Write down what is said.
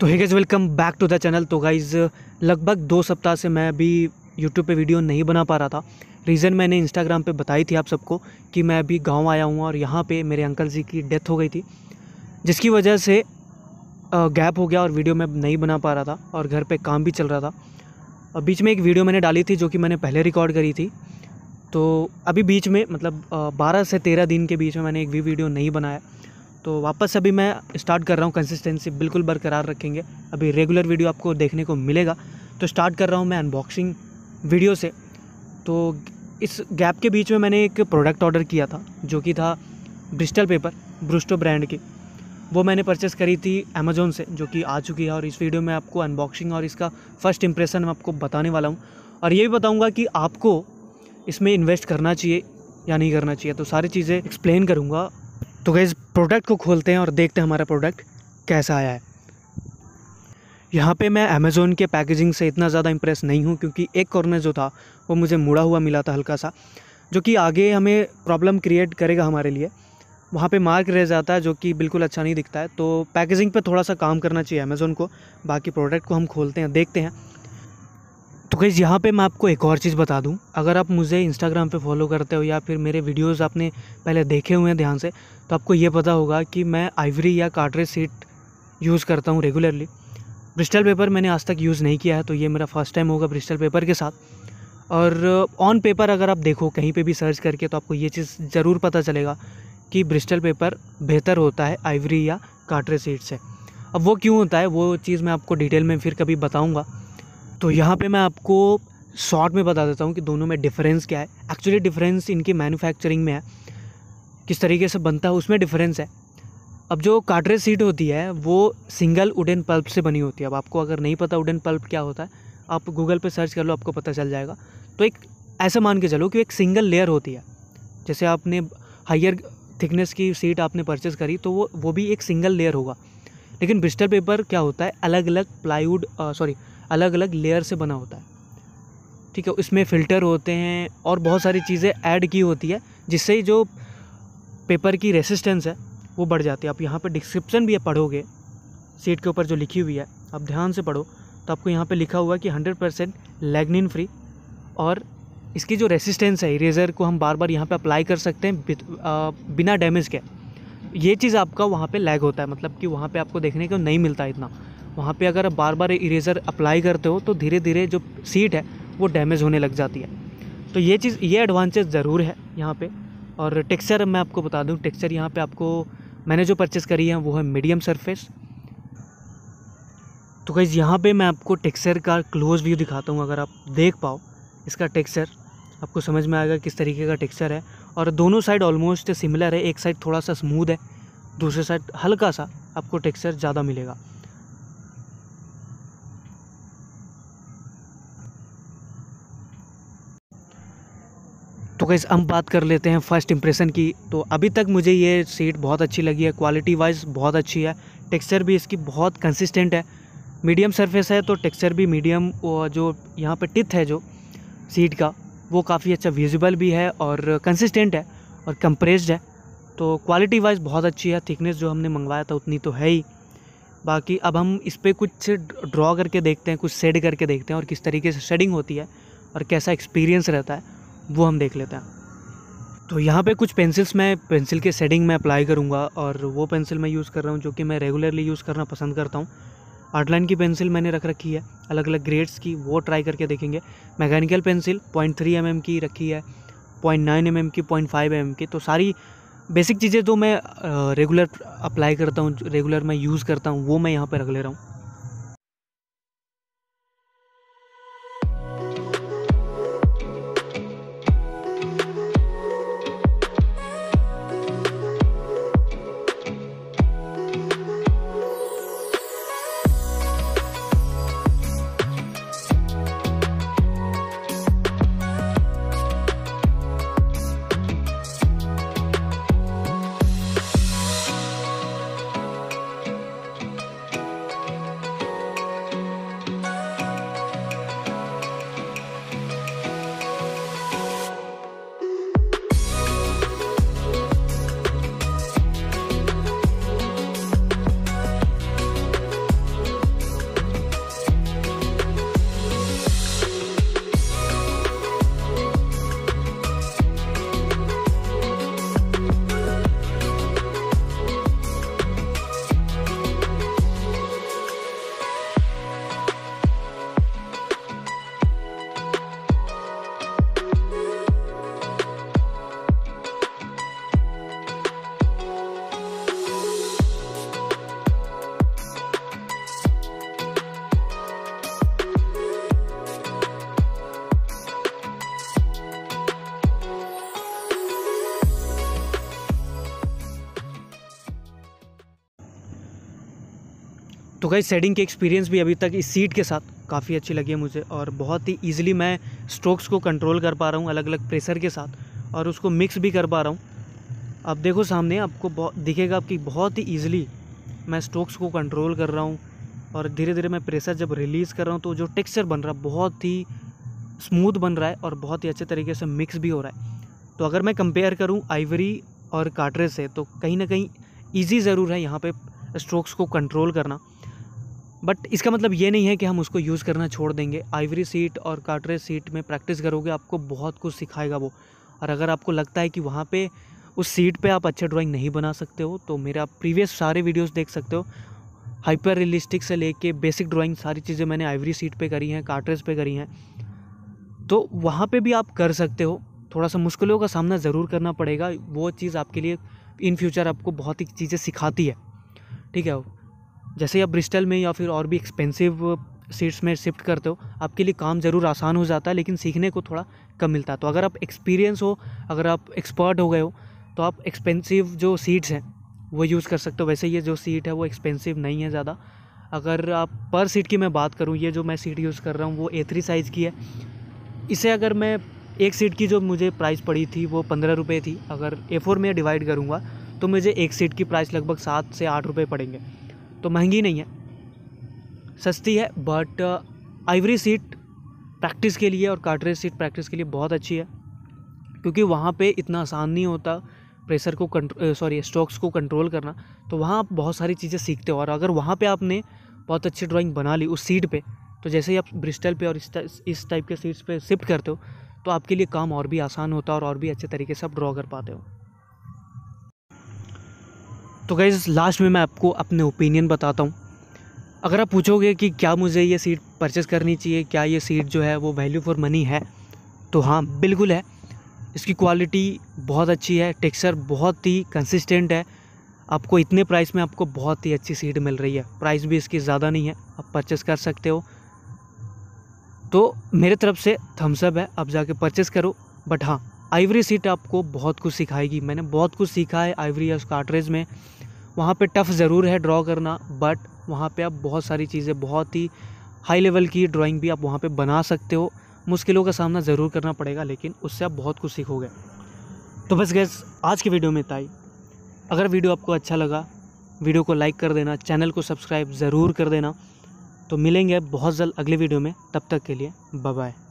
तो है guys welcome back to the channel तो गाइज़ लगभग दो सप्ताह से मैं अभी यूट्यूब पे वीडियो नहीं बना पा रहा था रीज़न मैंने इंस्टाग्राम पे बताई थी आप सबको कि मैं अभी गांव आया हूँ और यहाँ पे मेरे अंकल जी की डेथ हो गई थी जिसकी वजह से गैप हो गया और वीडियो मैं नहीं बना पा रहा था और घर पर काम भी चल रहा था और बीच में एक वीडियो मैंने डाली थी जो कि मैंने पहले रिकॉर्ड करी थी तो अभी बीच में मतलब बारह से तेरह दिन के बीच में मैंने एक भी वीडियो नहीं बनाया तो वापस अभी मैं स्टार्ट कर रहा हूँ कंसिस्टेंसी बिल्कुल बरकरार रखेंगे अभी रेगुलर वीडियो आपको देखने को मिलेगा तो स्टार्ट कर रहा हूँ मैं अनबॉक्सिंग वीडियो से तो इस गैप के बीच में मैंने एक प्रोडक्ट ऑर्डर किया था जो कि था ब्रिस्टल पेपर ब्रुस्टो ब्रांड की वो मैंने परचेस करी थी अमेज़ोन से जो कि आ चुकी है और इस वीडियो में आपको अनबॉक्सिंग और इसका फ़र्स्ट इम्प्रेशन मैं आपको बताने वाला हूँ और ये भी बताऊँगा कि आपको इसमें इन्वेस्ट करना चाहिए या नहीं करना चाहिए तो सारी चीज़ें एक्सप्लेन करूँगा तो गैस प्रोडक्ट को खोलते हैं और देखते हैं हमारा प्रोडक्ट कैसा आया है यहाँ पे मैं अमेज़ोन के पैकेजिंग से इतना ज़्यादा इम्प्रेस नहीं हूँ क्योंकि एक कॉर्नर जो था वो मुझे मुड़ा हुआ मिला था हल्का सा जो कि आगे हमें प्रॉब्लम क्रिएट करेगा हमारे लिए वहाँ पे मार्क रह जाता है जो कि बिल्कुल अच्छा नहीं दिखता है तो पैकेजिंग पे थोड़ा सा काम करना चाहिए अमेज़ोन को बाकी प्रोडक्ट को हम खोलते हैं देखते हैं तो गैस यहाँ पे मैं आपको एक और चीज़ बता दूँ अगर आप मुझे इंस्टाग्राम पे फॉलो करते हो या फिर मेरे वीडियोस आपने पहले देखे हुए हैं ध्यान से तो आपको ये पता होगा कि मैं आइवरी या काटरे सीट यूज़ करता हूँ रेगुलरली ब्रिस्टल पेपर मैंने आज तक यूज़ नहीं किया है तो ये मेरा फर्स्ट टाइम होगा ब्रिस्टल पेपर के साथ और ऑन पेपर अगर आप देखो कहीं पर भी सर्च करके तो आपको ये चीज़ ज़रूर पता चलेगा कि ब्रिस्टल पेपर बेहतर होता है आइवरी या काटरे सीट से अब वो क्यों होता है वो चीज़ मैं आपको डिटेल में फिर कभी बताऊँगा तो यहाँ पे मैं आपको शॉर्ट में बता देता हूँ कि दोनों में डिफरेंस क्या है एक्चुअली डिफरेंस इनकी मैन्युफैक्चरिंग में है किस तरीके से बनता है उसमें डिफरेंस है अब जो काटरेज सीट होती है वो सिंगल वुडन पल्प से बनी होती है अब आपको अगर नहीं पता उडन पल्प क्या होता है आप गूगल पर सर्च कर लो आपको पता चल जाएगा तो एक ऐसा मान के चलो कि एक सिंगल लेयर होती है जैसे आपने हाइयर थिकनेस की सीट आपने परचेस करी तो वो वो भी एक सिंगल लेयर होगा लेकिन ब्रिस्टल पेपर क्या होता है अलग अलग प्लाईवुड सॉरी अलग अलग लेयर से बना होता है ठीक है उसमें फ़िल्टर होते हैं और बहुत सारी चीज़ें ऐड की होती है जिससे जो पेपर की रेसिस्टेंस है वो बढ़ जाती है आप यहाँ पर डिस्क्रिप्शन भी पढ़ोगे सीट के ऊपर जो लिखी हुई है आप ध्यान से पढ़ो तो आपको यहाँ पे लिखा हुआ है कि 100 परसेंट लेगनिन फ्री और इसकी जो रेसिस्टेंस है इरेजर को हम बार बार यहाँ पे अप्लाई कर सकते हैं बिना डैमेज के ये चीज़ आपका वहाँ पे लैग होता है मतलब कि वहाँ पे आपको देखने को नहीं मिलता इतना वहाँ पे अगर बार बार इरेज़र अप्लाई करते हो तो धीरे धीरे जो सीट है वो डैमेज होने लग जाती है तो ये चीज़ ये एडवांटेज ज़रूर है यहाँ पे और टेक्सचर मैं आपको बता दूँ टेक्सचर यहाँ पे आपको मैंने जो परचेस करी है वो है मीडियम सरफेस तो गाइज़ यहाँ पे मैं आपको टेक्सचर का क्लोज़ व्यू दिखाता हूँ अगर आप देख पाओ इसका टेक्सचर आपको समझ में आएगा किस तरीके का टेक्सचर है और दोनों साइड ऑलमोस्ट सिमिलर है एक साइड थोड़ा सा स्मूद है दूसरे साइड हल्का सा आपको टेक्सचर ज़्यादा मिलेगा गैस हम बात कर लेते हैं फर्स्ट इंप्रेशन की तो अभी तक मुझे ये सीट बहुत अच्छी लगी है क्वालिटी वाइज बहुत अच्छी है टेक्सचर भी इसकी बहुत कंसिस्टेंट है मीडियम सरफेस है तो टेक्सचर भी मीडियम जो यहाँ पर टिथ है जो सीट का वो काफ़ी अच्छा विजिबल भी है और कंसिस्टेंट है और कंप्रेस्ड है तो क्वालिटी वाइज बहुत अच्छी है थिकनेस जो हमने मंगवाया था उतनी तो है ही बाकी अब हम इस पर कुछ ड्रॉ करके देखते हैं कुछ सेड करके देखते हैं और किस तरीके से शेडिंग होती है और कैसा एक्सपीरियंस रहता है वो हम देख लेते हैं तो यहाँ पे कुछ पेंसिल्स मैं पेंसिल के सेटिंग में अप्लाई करूँगा और वो पेंसिल मैं यूज़ कर रहा हूँ जो कि मैं रेगुलरली यूज़ करना पसंद करता हूँ आर्टलाइन की पेंसिल मैंने रख रखी है अलग अलग ग्रेड्स की वो ट्राई करके देखेंगे mechanical pencil point three M की रखी है पॉइंट नाइन एम की पॉइंट फाइव एम की तो सारी बेसिक चीज़ें तो मैं रेगुलर अप्लाई करता हूँ रेगुलर मैं यूज़ करता हूँ वो मैं यहाँ पर रख ले रहा हूँ तो गई सेडिंग के एक्सपीरियंस भी अभी तक इस सीट के साथ काफ़ी अच्छी लगी है मुझे और बहुत ही ईजिली मैं स्ट्रोक्स को कंट्रोल कर पा रहा हूँ अलग अलग प्रेशर के साथ और उसको मिक्स भी कर पा रहा हूँ अब देखो सामने आपको दिखेगा आपकी बहुत ही ईजिली मैं स्ट्रोक्स को कंट्रोल कर रहा हूँ और धीरे धीरे मैं प्रेशर जब रिलीज़ कर रहा हूँ तो जो टेक्सचर बन रहा है बहुत ही स्मूथ बन रहा है और बहुत ही अच्छे तरीके से मिक्स भी हो रहा है तो अगर मैं कंपेयर करूँ आइवरी और काटरे से तो कहीं ना कहीं ईजी ज़रूर है यहाँ पर स्ट्रोक्स को कंट्रोल करना बट इसका मतलब ये नहीं है कि हम उसको यूज़ करना छोड़ देंगे आइवरी सीट और काटरे सीट में प्रैक्टिस करोगे आपको बहुत कुछ सिखाएगा वो और अगर आपको लगता है कि वहाँ पे उस सीट पे आप अच्छा ड्राइंग नहीं बना सकते हो तो मेरा प्रीवियस सारे वीडियोस देख सकते हो हाइपर रियलिस्टिक से लेके बेसिक ड्राइंग सारी चीज़ें मैंने आइवरी सीट पे करी हैं काटरेज पे करी हैं तो वहाँ पे भी आप कर सकते हो थोड़ा सा मुश्किलों का सामना ज़रूर करना पड़ेगा वो चीज़ आपके लिए इन फ्यूचर आपको बहुत ही चीज़ें सिखाती है ठीक है जैसे आप ब्रिस्टल में या फिर और भी एक्सपेंसिव सीट्स में शिफ्ट करते हो आपके लिए काम ज़रूर आसान हो जाता है लेकिन सीखने को थोड़ा कम मिलता है तो अगर आप एक्सपीरियंस हो अगर आप एक्सपर्ट हो गए हो तो आप एक्सपेंसिव जो सीट्स हैं वो यूज़ कर सकते हो वैसे ये जो सीट है वो एक्सपेंसिव नहीं है ज़्यादा अगर आप पर सीट की मैं बात करूँ ये जो मैं सीट यूज़ कर रहा हूँ वो ए थ्री साइज़ की है इसे अगर मैं एक सीट की जो मुझे प्राइस पड़ी थी वो पंद्रह रुपये थी अगर ए फोर में डिवाइड करूँगा तो मुझे एक सीट की प्राइस लगभग सात से आठ रुपये पड़ेंगे तो महंगी नहीं है सस्ती है बट आइवरी सीट प्रैक्टिस के लिए और कार्टरेज सीट प्रैक्टिस के लिए बहुत अच्छी है क्योंकि वहाँ पे इतना आसान नहीं होता प्रेशर को कंट्रो सॉरी स्ट्रोक्स को कंट्रोल करना तो वहाँ आप बहुत सारी चीज़ें सीखते हो और अगर वहाँ पे आपने बहुत अच्छी ड्राइंग बना ली उस सीट पे तो जैसे ही आप ब्रिस्टल पे और इस टाइप के सीट्स पे शिफ्ट करते हो तो आपके लिए काम और भी आसान होता है और, और भी अच्छे तरीके से आप ड्रॉ कर पाते हो तो गई लास्ट में मैं आपको अपने ओपिनियन बताता हूँ अगर आप पूछोगे कि क्या मुझे ये सीट परचेस करनी चाहिए क्या ये सीट जो है वो वैल्यू फॉर मनी है तो हाँ बिल्कुल है इसकी क्वालिटी बहुत अच्छी है टेक्सचर बहुत ही कंसिस्टेंट है आपको इतने प्राइस में आपको बहुत ही अच्छी सीट मिल रही है प्राइस भी इसकी ज़्यादा नहीं है आप परचेस कर सकते हो तो मेरे तरफ से थम्सअप है आप जाके परचेस करो बट हाँ आइवरी सीट आपको बहुत कुछ सिखाएगी मैंने बहुत कुछ सीखा है आइवरी या स्काटरेज में वहाँ पे टफ़ ज़रूर है ड्रॉ करना बट वहाँ पे आप बहुत सारी चीज़ें बहुत ही हाई लेवल की ड्राइंग भी आप वहाँ पे बना सकते हो मुश्किलों का सामना ज़रूर करना पड़ेगा लेकिन उससे आप बहुत कुछ सीखोगे तो बस गैस आज की वीडियो में ताई अगर वीडियो आपको अच्छा लगा वीडियो को लाइक कर देना चैनल को सब्सक्राइब ज़रूर कर देना तो मिलेंगे बहुत जल्द अगले वीडियो में तब तक के लिए बाय